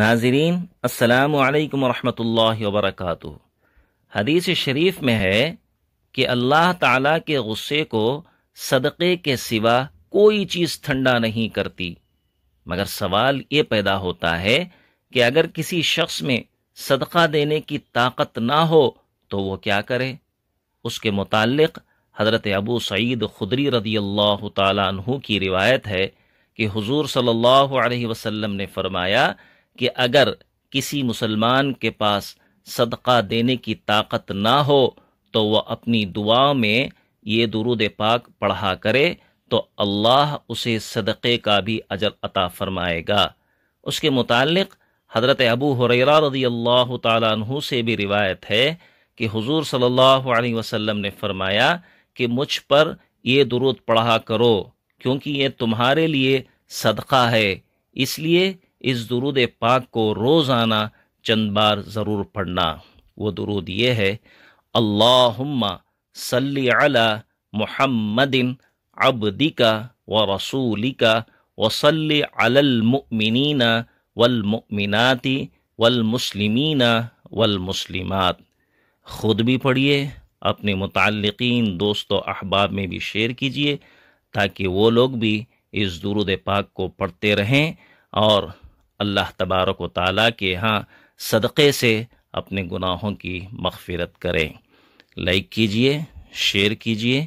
ناظرین السلام علیکم ورحمۃ اللہ وبرکاتہ حدیث شریف میں ہے کہ اللہ تعالیٰ کے غصے کو صدقے کے سوا کوئی چیز ٹھنڈا نہیں کرتی مگر سوال یہ پیدا ہوتا ہے کہ اگر کسی شخص میں صدقہ دینے کی طاقت نہ ہو تو وہ کیا کرے اس کے متعلق حضرت ابو سعید خدری رضی اللہ تعالیٰ عنہ کی روایت ہے کہ حضور صلی اللہ علیہ وسلم نے فرمایا کہ اگر کسی مسلمان کے پاس صدقہ دینے کی طاقت نہ ہو تو وہ اپنی دعا میں یہ درود پاک پڑھا کرے تو اللہ اسے صدقے کا بھی اجر عطا فرمائے گا اس کے متعلق حضرت ابو رضی اللہ تعالیٰ عنہ سے بھی روایت ہے کہ حضور صلی اللہ علیہ وسلم نے فرمایا کہ مجھ پر یہ درود پڑھا کرو کیونکہ یہ تمہارے لیے صدقہ ہے اس لیے اس درود پاک کو روزانہ چند بار ضرور پڑھنا وہ درود یہ ہے اللہم صلی علی محمد عبدکا و رسولکا وصلی علی المؤمنین والمؤمنات والمسلمین والمسلمات خود بھی پڑھیے اپنے متعلقین دوست و احباب میں بھی شیئر کیجیے تاکہ وہ لوگ بھی اس درود پاک کو پڑھتے رہیں اور اللہ تبارک و تعالیٰ کے ہاں صدقے سے اپنے گناہوں کی مغفرت کریں لائک کیجئے شیئر کیجئے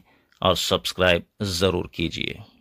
اور سبسکرائب ضرور کیجئے